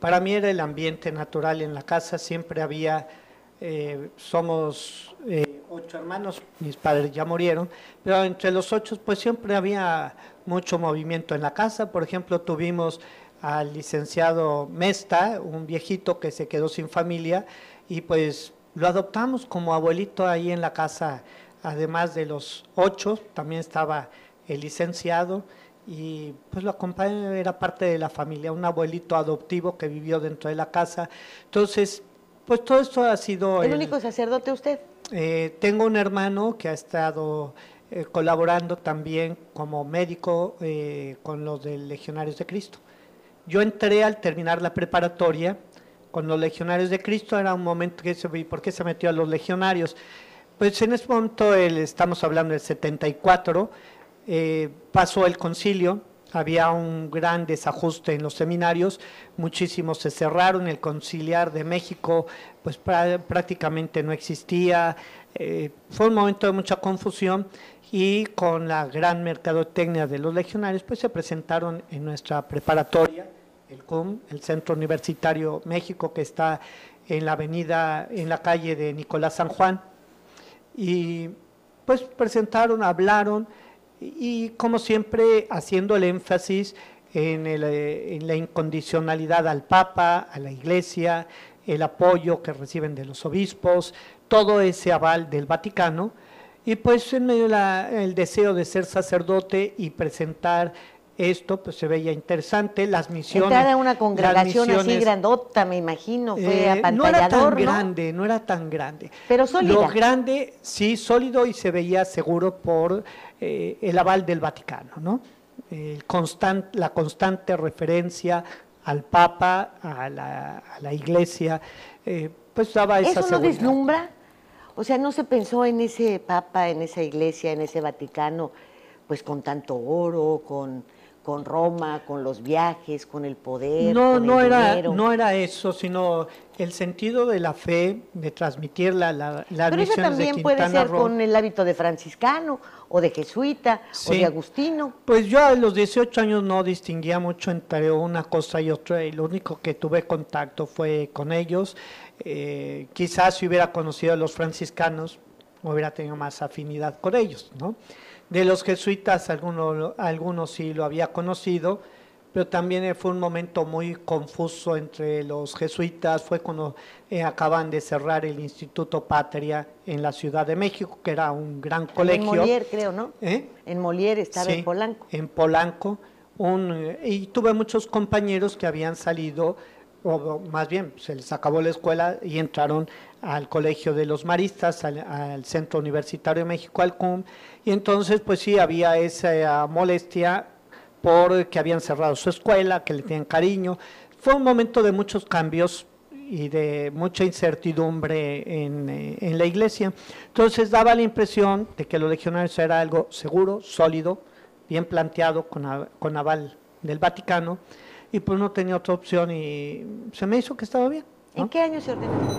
para mí era el ambiente natural en la casa, siempre había, eh, somos eh, ocho hermanos, mis padres ya murieron, pero entre los ocho pues siempre había mucho movimiento en la casa, por ejemplo tuvimos al licenciado Mesta, un viejito que se quedó sin familia y pues lo adoptamos como abuelito ahí en la casa, además de los ocho, también estaba el licenciado y pues lo acompañó, era parte de la familia, un abuelito adoptivo que vivió dentro de la casa. Entonces, pues todo esto ha sido... ¿El, único sacerdote usted? Eh, tengo un hermano que ha estado eh, colaborando también como médico eh, con los de Legionarios de Cristo. Yo entré al terminar la preparatoria con los Legionarios de Cristo, era un momento que se vi, ¿por qué se metió a los Legionarios? Pues en ese momento estamos hablando del 74 eh, pasó el concilio, había un gran desajuste en los seminarios, muchísimos se cerraron, el conciliar de México pues prácticamente no existía, eh, fue un momento de mucha confusión y con la gran mercadotecnia de los legionarios pues se presentaron en nuestra preparatoria, el CUM, el Centro Universitario México que está en la avenida, en la calle de Nicolás San Juan y pues presentaron, hablaron, y como siempre haciendo el énfasis eh, en, la incondicionalidad al Papa, a la Iglesia, el apoyo que reciben de los obispos, todo ese aval del Vaticano, y pues en medio del deseo de ser sacerdote y presentar esto pues se veía interesante, las misiones. era una congregación así grandota, me imagino, fue eh, No era tan grande, no era tan grande. Pero sólido. Lo grande, sí, sólido y se veía seguro por eh, el aval del Vaticano, ¿no? la constante referencia al Papa, a la, Iglesia, eh, pues daba esa ¿Eso no deslumbra? O sea, ¿no se pensó en ese Papa, en esa Iglesia, en ese Vaticano, pues con tanto oro, con con Roma, con los viajes, con el poder. No, no, era, no era eso, sino el sentido de la fe, de transmitir la, la, Pero eso también puede ser con el hábito de franciscano, o de jesuita, o de agustino. Pues yo a los 18 años no distinguía mucho entre una cosa y otra, y lo único que tuve contacto fue con ellos. Eh, quizás si hubiera conocido a los franciscanos, hubiera tenido más afinidad con ellos. ¿no? De los jesuitas, algunos, algunos sí lo había conocido, pero también fue un momento muy confuso entre los jesuitas, fue cuando eh, acaban de cerrar el Instituto Patria en la Ciudad de México, que era un gran colegio. En Molière, creo, ¿no? ¿Eh? En Molière estaba en Polanco. En Polanco. Un, y tuve muchos compañeros que habían salido o más bien se les acabó la escuela y entraron al Colegio de los Maristas, al, Centro Universitario de México, al CUM, y entonces pues sí había esa eh, molestia porque habían cerrado su escuela, que le tenían cariño. Fue un momento de muchos cambios y de mucha incertidumbre en, eh, la iglesia. Entonces daba la impresión de que lo legionarios era algo seguro, sólido, bien planteado con, con aval del Vaticano, y pues no tenía otra opción y se me hizo que estaba bien. ¿En qué año se ordenó?